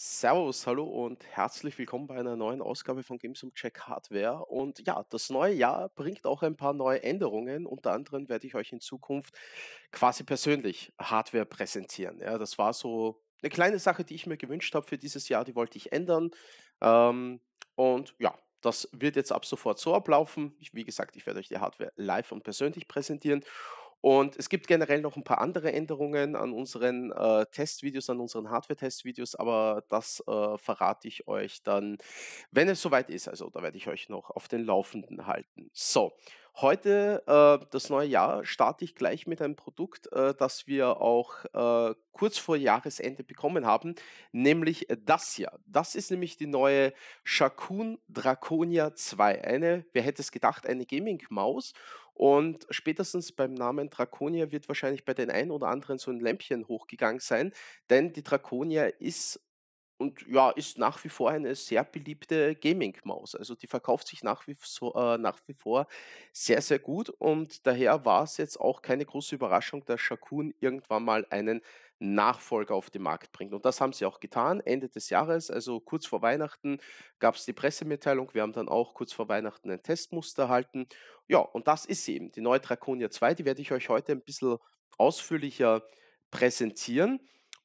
Servus, hallo und herzlich willkommen bei einer neuen Ausgabe von Games um Check Hardware. Und ja, das neue Jahr bringt auch ein paar neue Änderungen. Unter anderem werde ich euch in Zukunft quasi persönlich Hardware präsentieren. Ja, das war so eine kleine Sache, die ich mir gewünscht habe für dieses Jahr, die wollte ich ändern. Ähm, und ja, das wird jetzt ab sofort so ablaufen. Ich, wie gesagt, ich werde euch die Hardware live und persönlich präsentieren. Und es gibt generell noch ein paar andere Änderungen an unseren äh, Testvideos, an unseren Hardware-Testvideos, aber das äh, verrate ich euch dann, wenn es soweit ist. Also da werde ich euch noch auf den Laufenden halten. So, heute, äh, das neue Jahr, starte ich gleich mit einem Produkt, äh, das wir auch äh, kurz vor Jahresende bekommen haben, nämlich das hier. Das ist nämlich die neue Shakun Draconia 2. Eine, wer hätte es gedacht, eine Gaming-Maus und spätestens beim Namen Draconia wird wahrscheinlich bei den einen oder anderen so ein Lämpchen hochgegangen sein, denn die Draconia ist und ja, ist nach wie vor eine sehr beliebte Gaming-Maus. Also die verkauft sich nach wie, so, äh, nach wie vor sehr, sehr gut und daher war es jetzt auch keine große Überraschung, dass Shakun irgendwann mal einen Nachfolger auf den Markt bringt. Und das haben sie auch getan. Ende des Jahres, also kurz vor Weihnachten, gab es die Pressemitteilung. Wir haben dann auch kurz vor Weihnachten ein Testmuster erhalten. Ja, und das ist sie eben, die neue Draconia 2. Die werde ich euch heute ein bisschen ausführlicher präsentieren.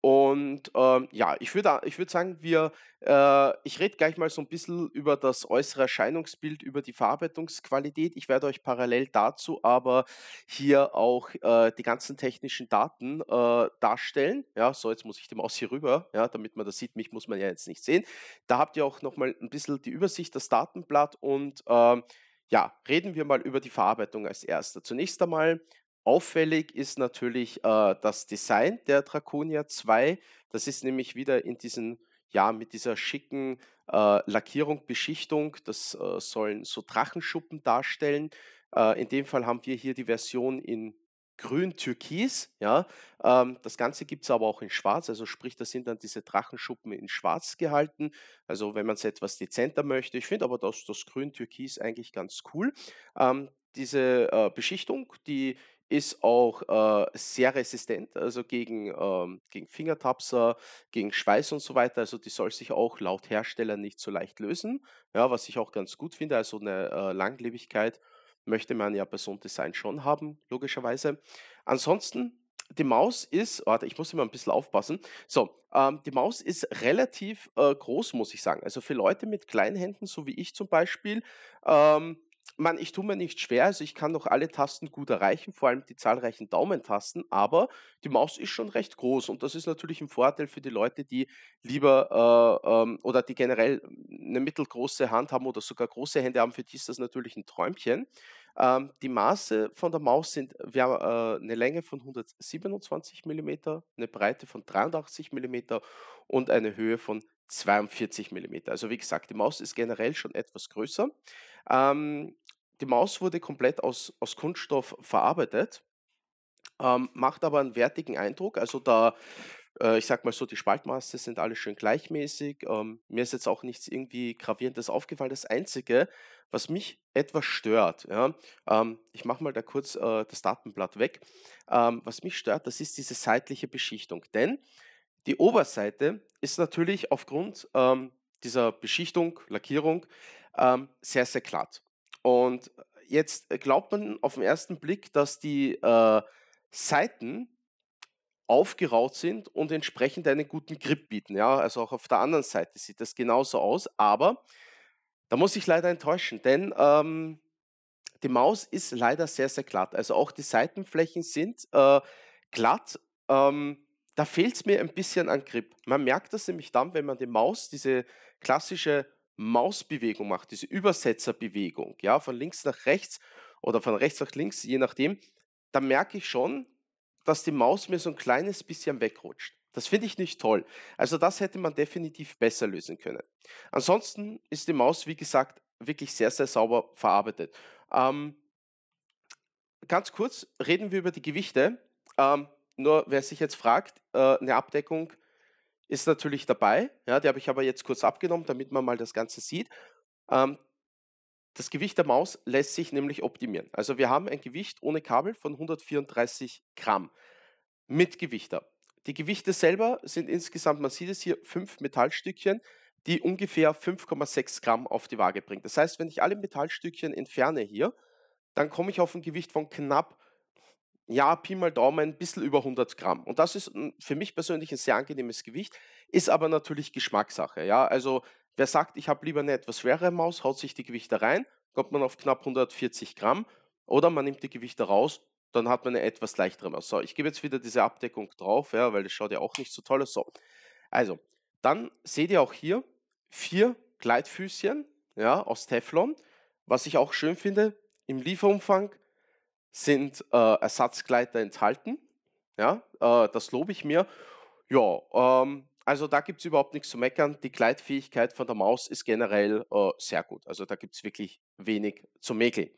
Und ähm, ja, ich würde ich würd sagen, wir, äh, ich rede gleich mal so ein bisschen über das äußere Erscheinungsbild, über die Verarbeitungsqualität. Ich werde euch parallel dazu aber hier auch äh, die ganzen technischen Daten äh, darstellen. Ja, so, jetzt muss ich die Maus hier rüber, ja, damit man das sieht. Mich muss man ja jetzt nicht sehen. Da habt ihr auch nochmal ein bisschen die Übersicht, das Datenblatt und ähm, ja, reden wir mal über die Verarbeitung als erster. Zunächst einmal Auffällig ist natürlich äh, das Design der Draconia 2. Das ist nämlich wieder in diesen, ja, mit dieser schicken äh, Lackierung, Beschichtung. Das äh, sollen so Drachenschuppen darstellen. Äh, in dem Fall haben wir hier die Version in grün-türkis. Ja? Ähm, das Ganze gibt es aber auch in schwarz, also sprich, da sind dann diese Drachenschuppen in schwarz gehalten. Also wenn man es etwas dezenter möchte. Ich finde aber das, das grün-türkis eigentlich ganz cool. Ähm, diese äh, Beschichtung, die ist auch äh, sehr resistent, also gegen, ähm, gegen Fingertapser, gegen Schweiß und so weiter. Also die soll sich auch laut Hersteller nicht so leicht lösen, ja, was ich auch ganz gut finde. Also eine äh, Langlebigkeit möchte man ja bei so einem Design schon haben, logischerweise. Ansonsten, die Maus ist, warte, ich muss immer ein bisschen aufpassen. So, ähm, die Maus ist relativ äh, groß, muss ich sagen. Also für Leute mit kleinen Händen, so wie ich zum Beispiel, ähm, man, ich tue mir nicht schwer, also ich kann doch alle Tasten gut erreichen, vor allem die zahlreichen Daumentasten, aber die Maus ist schon recht groß und das ist natürlich ein Vorteil für die Leute, die lieber äh, ähm, oder die generell eine mittelgroße Hand haben oder sogar große Hände haben, für die ist das natürlich ein Träumchen. Ähm, die Maße von der Maus sind, wir haben äh, eine Länge von 127 mm, eine Breite von 83 mm und eine Höhe von 42 mm. Also wie gesagt, die Maus ist generell schon etwas größer. Ähm, die Maus wurde komplett aus, aus Kunststoff verarbeitet, ähm, macht aber einen wertigen Eindruck. Also da, äh, ich sag mal so, die Spaltmaße sind alle schön gleichmäßig. Ähm, mir ist jetzt auch nichts irgendwie gravierendes aufgefallen. Das Einzige, was mich etwas stört, ja, ähm, ich mache mal da kurz äh, das Datenblatt weg, ähm, was mich stört, das ist diese seitliche Beschichtung. Denn die Oberseite ist natürlich aufgrund ähm, dieser Beschichtung, Lackierung ähm, sehr, sehr glatt. Und äh, jetzt äh, glaubt man auf den ersten Blick, dass die äh, Seiten aufgeraut sind und entsprechend einen guten Grip bieten. Ja? Also auch auf der anderen Seite sieht das genauso aus, aber da muss ich leider enttäuschen, denn ähm, die Maus ist leider sehr, sehr glatt. Also auch die Seitenflächen sind äh, glatt. Ähm, da fehlt es mir ein bisschen an Grip. Man merkt das nämlich dann, wenn man die Maus, diese klassische Mausbewegung macht, diese Übersetzerbewegung, ja, von links nach rechts oder von rechts nach links, je nachdem, da merke ich schon, dass die Maus mir so ein kleines bisschen wegrutscht. Das finde ich nicht toll. Also das hätte man definitiv besser lösen können. Ansonsten ist die Maus, wie gesagt, wirklich sehr, sehr sauber verarbeitet. Ähm, ganz kurz reden wir über die Gewichte. Ähm, nur wer sich jetzt fragt, äh, eine Abdeckung ist natürlich dabei. Ja, die habe ich aber jetzt kurz abgenommen, damit man mal das Ganze sieht. Ähm, das Gewicht der Maus lässt sich nämlich optimieren. Also wir haben ein Gewicht ohne Kabel von 134 Gramm mit Gewichter. Die Gewichte selber sind insgesamt, man sieht es hier, fünf Metallstückchen, die ungefähr 5,6 Gramm auf die Waage bringt. Das heißt, wenn ich alle Metallstückchen entferne hier, dann komme ich auf ein Gewicht von knapp ja, Pi mal Daumen ein bisschen über 100 Gramm. Und das ist hm, für mich persönlich ein sehr angenehmes Gewicht, ist aber natürlich Geschmackssache. Ja, also wer sagt, ich habe lieber eine etwas schwerere Maus, haut sich die Gewichte rein, kommt man auf knapp 140 Gramm oder man nimmt die Gewichte raus, dann hat man eine etwas leichtere Maus. So, ich gebe jetzt wieder diese Abdeckung drauf, ja, weil das schaut ja auch nicht so toll aus. So, also, dann seht ihr auch hier vier Gleitfüßchen ja, aus Teflon, was ich auch schön finde, im Lieferumfang sind äh, Ersatzgleiter enthalten. Ja, äh, das lobe ich mir. Ja, ähm, also da gibt es überhaupt nichts zu meckern. Die Gleitfähigkeit von der Maus ist generell äh, sehr gut. Also da gibt es wirklich wenig zu mäkeln.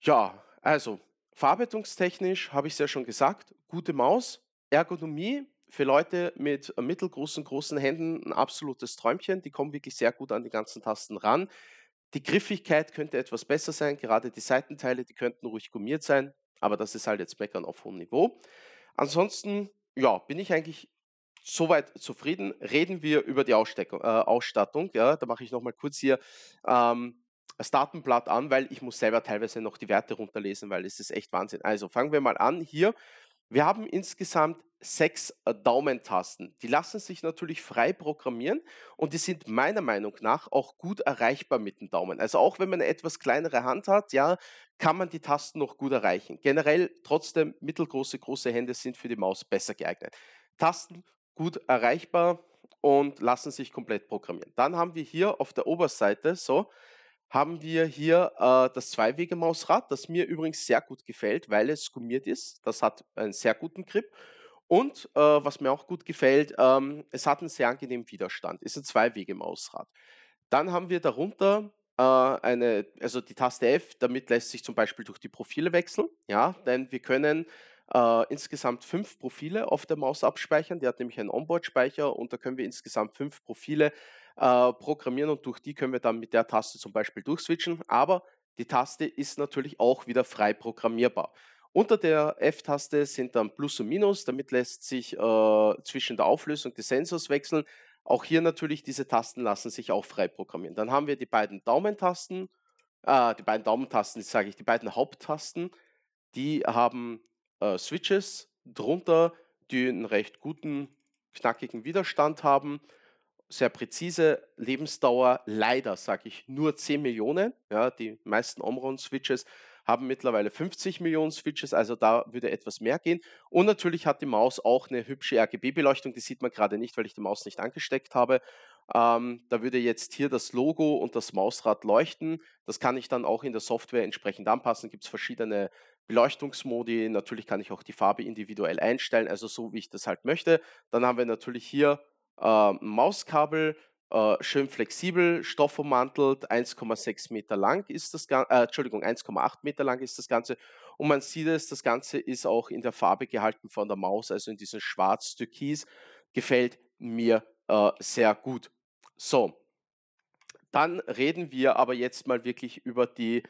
Ja, also verarbeitungstechnisch habe ich es ja schon gesagt, gute Maus. Ergonomie für Leute mit mittelgroßen, großen Händen ein absolutes Träumchen. Die kommen wirklich sehr gut an die ganzen Tasten ran. Die Griffigkeit könnte etwas besser sein, gerade die Seitenteile, die könnten ruhig gummiert sein, aber das ist halt jetzt meckern auf hohem Niveau. Ansonsten, ja, bin ich eigentlich soweit zufrieden. Reden wir über die äh, Ausstattung. Ja, da mache ich nochmal kurz hier ähm, das Datenblatt an, weil ich muss selber teilweise noch die Werte runterlesen, weil es ist echt Wahnsinn. Also fangen wir mal an hier wir haben insgesamt sechs äh, Daumentasten. Die lassen sich natürlich frei programmieren und die sind meiner Meinung nach auch gut erreichbar mit dem Daumen. Also auch wenn man eine etwas kleinere Hand hat, ja, kann man die Tasten noch gut erreichen. Generell trotzdem mittelgroße, große Hände sind für die Maus besser geeignet. Tasten gut erreichbar und lassen sich komplett programmieren. Dann haben wir hier auf der Oberseite so haben wir hier äh, das Zweiwege-Mausrad, das mir übrigens sehr gut gefällt, weil es gummiert ist. Das hat einen sehr guten Grip. Und äh, was mir auch gut gefällt, ähm, es hat einen sehr angenehmen Widerstand. Ist ein Zweiwege-Mausrad. Dann haben wir darunter äh, eine, also die Taste F, damit lässt sich zum Beispiel durch die Profile wechseln. Ja, denn wir können äh, insgesamt fünf Profile auf der Maus abspeichern. Die hat nämlich einen Onboard-Speicher und da können wir insgesamt fünf Profile abspeichern. Äh, programmieren und durch die können wir dann mit der Taste zum Beispiel durchswitchen. Aber die Taste ist natürlich auch wieder frei programmierbar. Unter der F-Taste sind dann Plus und Minus, damit lässt sich äh, zwischen der Auflösung des Sensors wechseln. Auch hier natürlich, diese Tasten lassen sich auch frei programmieren. Dann haben wir die beiden Daumentasten, äh, die beiden Daumentasten, sage ich, die beiden Haupttasten, die haben äh, Switches drunter, die einen recht guten, knackigen Widerstand haben sehr präzise, Lebensdauer leider, sage ich, nur 10 Millionen. Ja, die meisten Omron-Switches haben mittlerweile 50 Millionen Switches, also da würde etwas mehr gehen. Und natürlich hat die Maus auch eine hübsche RGB-Beleuchtung, die sieht man gerade nicht, weil ich die Maus nicht angesteckt habe. Ähm, da würde jetzt hier das Logo und das Mausrad leuchten. Das kann ich dann auch in der Software entsprechend anpassen. Gibt es verschiedene Beleuchtungsmodi. Natürlich kann ich auch die Farbe individuell einstellen, also so wie ich das halt möchte. Dann haben wir natürlich hier äh, Mauskabel, äh, schön flexibel, stoffummantelt, 1,6 Meter lang ist das Ganze, äh, Entschuldigung, 1,8 Meter lang ist das Ganze. Und man sieht es, das Ganze ist auch in der Farbe gehalten von der Maus, also in diesem Schwarz-Türkis. Gefällt mir äh, sehr gut. So, dann reden wir aber jetzt mal wirklich über die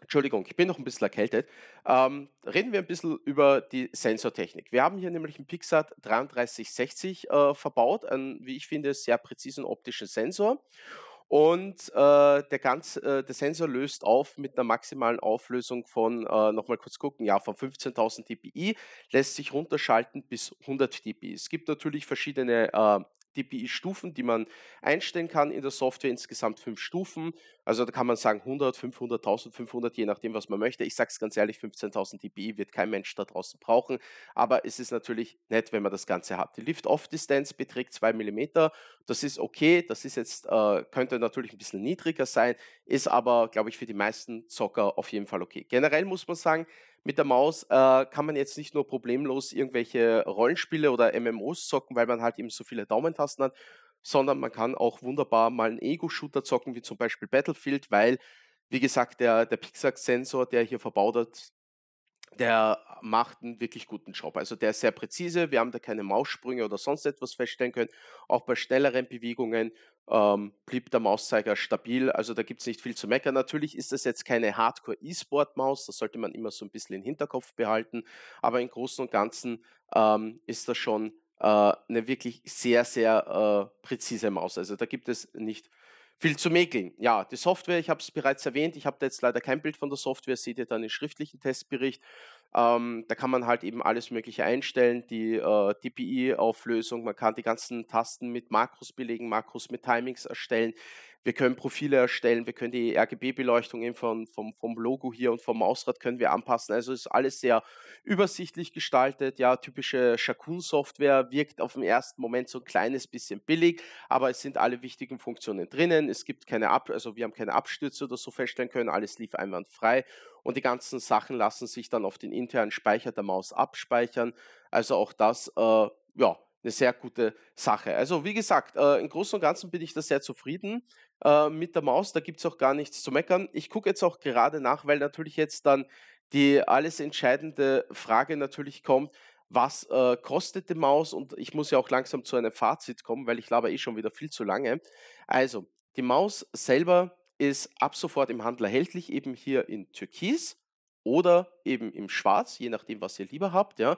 Entschuldigung, ich bin noch ein bisschen erkältet. Ähm, reden wir ein bisschen über die Sensortechnik. Wir haben hier nämlich einen Pixart 3360 äh, verbaut, einen, wie ich finde, sehr präzisen optischen Sensor. Und äh, der, ganze, äh, der Sensor löst auf mit einer maximalen Auflösung von, äh, nochmal kurz gucken, ja, von 15.000 dpi, lässt sich runterschalten bis 100 dpi. Es gibt natürlich verschiedene äh, DPI-Stufen, die man einstellen kann in der Software, insgesamt fünf Stufen. Also da kann man sagen 100, 500, 1500, je nachdem, was man möchte. Ich sage es ganz ehrlich, 15.000 DPI wird kein Mensch da draußen brauchen, aber es ist natürlich nett, wenn man das Ganze hat. Die Lift-Off-Distanz beträgt 2 mm, das ist okay, das ist jetzt, äh, könnte natürlich ein bisschen niedriger sein, ist aber, glaube ich, für die meisten Zocker auf jeden Fall okay. Generell muss man sagen, mit der Maus äh, kann man jetzt nicht nur problemlos irgendwelche Rollenspiele oder MMOs zocken, weil man halt eben so viele Daumentasten hat, sondern man kann auch wunderbar mal einen Ego-Shooter zocken, wie zum Beispiel Battlefield, weil, wie gesagt, der, der Pixar-Sensor, der hier verbaut, hat, der macht einen wirklich guten Job. Also der ist sehr präzise, wir haben da keine Maussprünge oder sonst etwas feststellen können. Auch bei schnelleren Bewegungen ähm, blieb der Mauszeiger stabil, also da gibt es nicht viel zu meckern. Natürlich ist das jetzt keine Hardcore-E-Sport-Maus, das sollte man immer so ein bisschen im Hinterkopf behalten, aber im Großen und Ganzen ähm, ist das schon äh, eine wirklich sehr, sehr äh, präzise Maus. Also da gibt es nicht viel zu mäkeln. Ja, die Software, ich habe es bereits erwähnt, ich habe da jetzt leider kein Bild von der Software, seht ihr dann im schriftlichen Testbericht. Ähm, da kann man halt eben alles Mögliche einstellen, die äh, DPI-Auflösung, man kann die ganzen Tasten mit Makros belegen, Makros mit Timings erstellen. Wir können Profile erstellen, wir können die RGB-Beleuchtung von, vom, vom Logo hier und vom Mausrad können wir anpassen. Also ist alles sehr übersichtlich gestaltet. Ja, typische Shakun-Software wirkt auf den ersten Moment so ein kleines bisschen billig, aber es sind alle wichtigen Funktionen drinnen. Es gibt keine Ab also wir haben keine Abstürze oder so feststellen können. Alles lief einwandfrei und die ganzen Sachen lassen sich dann auf den internen Speicher der Maus abspeichern. Also auch das, äh, ja, eine sehr gute Sache. Also wie gesagt, äh, im Großen und Ganzen bin ich da sehr zufrieden äh, mit der Maus. Da gibt es auch gar nichts zu meckern. Ich gucke jetzt auch gerade nach, weil natürlich jetzt dann die alles entscheidende Frage natürlich kommt, was äh, kostet die Maus? Und ich muss ja auch langsam zu einem Fazit kommen, weil ich laber eh schon wieder viel zu lange. Also, die Maus selber ist ab sofort im Handel erhältlich, eben hier in Türkis oder eben im Schwarz, je nachdem, was ihr lieber habt. Ja.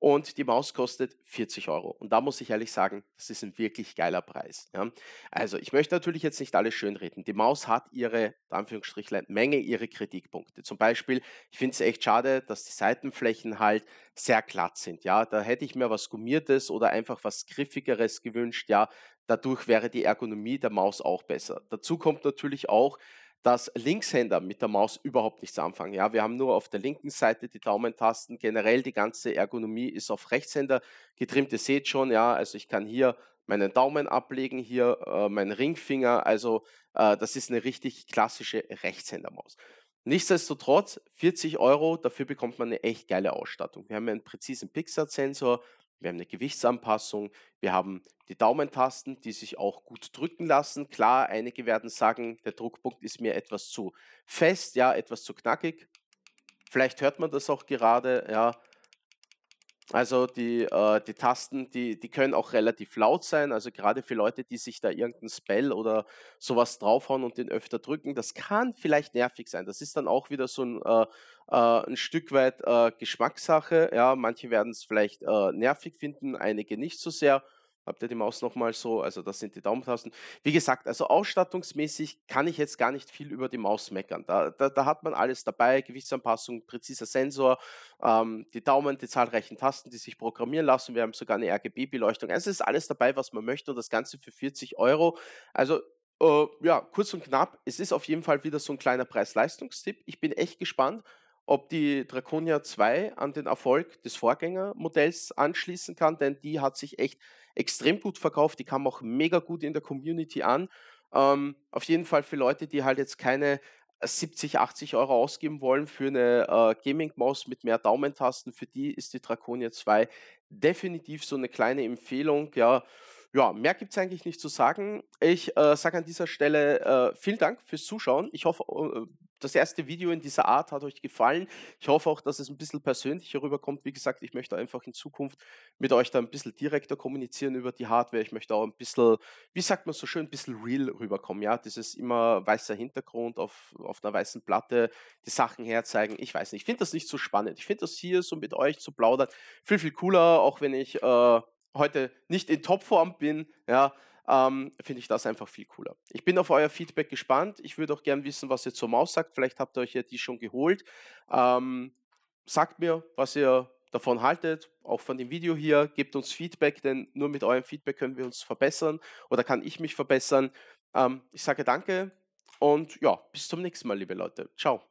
Und die Maus kostet 40 Euro. Und da muss ich ehrlich sagen, das ist ein wirklich geiler Preis. Ja. Also ich möchte natürlich jetzt nicht alles schönreden. Die Maus hat ihre, Anführungsstrichlein, Menge, ihre Kritikpunkte. Zum Beispiel, ich finde es echt schade, dass die Seitenflächen halt sehr glatt sind. Ja, da hätte ich mir was Gummiertes oder einfach was Griffigeres gewünscht. Ja, dadurch wäre die Ergonomie der Maus auch besser. Dazu kommt natürlich auch, dass Linkshänder mit der Maus überhaupt nichts anfangen. Ja, wir haben nur auf der linken Seite die Daumentasten. Generell die ganze Ergonomie ist auf Rechtshänder getrimmt. Ihr seht schon, ja, also ich kann hier meinen Daumen ablegen, hier äh, meinen Ringfinger. Also äh, das ist eine richtig klassische Rechtshändermaus. Nichtsdestotrotz, 40 Euro, dafür bekommt man eine echt geile Ausstattung. Wir haben einen präzisen Pixar-Sensor, wir haben eine Gewichtsanpassung, wir haben die Daumentasten, die sich auch gut drücken lassen. Klar, einige werden sagen, der Druckpunkt ist mir etwas zu fest, ja, etwas zu knackig. Vielleicht hört man das auch gerade, ja, also die, äh, die Tasten, die, die können auch relativ laut sein. Also gerade für Leute, die sich da irgendein Spell oder sowas draufhauen und den öfter drücken, das kann vielleicht nervig sein. Das ist dann auch wieder so ein, äh, äh, ein Stück weit äh, Geschmackssache. Ja, manche werden es vielleicht äh, nervig finden, einige nicht so sehr. Habt ihr die Maus nochmal so? Also das sind die Daumentasten. Wie gesagt, also ausstattungsmäßig kann ich jetzt gar nicht viel über die Maus meckern. Da, da, da hat man alles dabei, Gewichtsanpassung, präziser Sensor, ähm, die Daumen, die zahlreichen Tasten, die sich programmieren lassen. Wir haben sogar eine RGB-Beleuchtung. Also es ist alles dabei, was man möchte und das Ganze für 40 Euro. Also äh, ja, kurz und knapp, es ist auf jeden Fall wieder so ein kleiner Preis-Leistungstipp. Ich bin echt gespannt, ob die Draconia 2 an den Erfolg des Vorgängermodells anschließen kann, denn die hat sich echt extrem gut verkauft, die kam auch mega gut in der Community an. Ähm, auf jeden Fall für Leute, die halt jetzt keine 70, äh, 80 Euro ausgeben wollen für eine äh, Gaming-Maus mit mehr Daumentasten, für die ist die Draconia 2 definitiv so eine kleine Empfehlung. Ja, ja mehr gibt es eigentlich nicht zu sagen. Ich äh, sage an dieser Stelle äh, vielen Dank fürs Zuschauen. Ich hoffe, äh, das erste Video in dieser Art hat euch gefallen. Ich hoffe auch, dass es ein bisschen persönlicher rüberkommt. Wie gesagt, ich möchte einfach in Zukunft mit euch da ein bisschen direkter kommunizieren über die Hardware. Ich möchte auch ein bisschen, wie sagt man so schön, ein bisschen real rüberkommen. Ja, dieses immer weißer Hintergrund auf, auf einer weißen Platte, die Sachen herzeigen. Ich weiß nicht, ich finde das nicht so spannend. Ich finde das hier so mit euch zu plaudern viel, viel cooler, auch wenn ich äh, heute nicht in Topform bin. Ja, ähm, finde ich das einfach viel cooler. Ich bin auf euer Feedback gespannt. Ich würde auch gerne wissen, was ihr zur Maus sagt. Vielleicht habt ihr euch ja die schon geholt. Ähm, sagt mir, was ihr davon haltet, auch von dem Video hier. Gebt uns Feedback, denn nur mit eurem Feedback können wir uns verbessern oder kann ich mich verbessern. Ähm, ich sage danke und ja, bis zum nächsten Mal, liebe Leute. Ciao.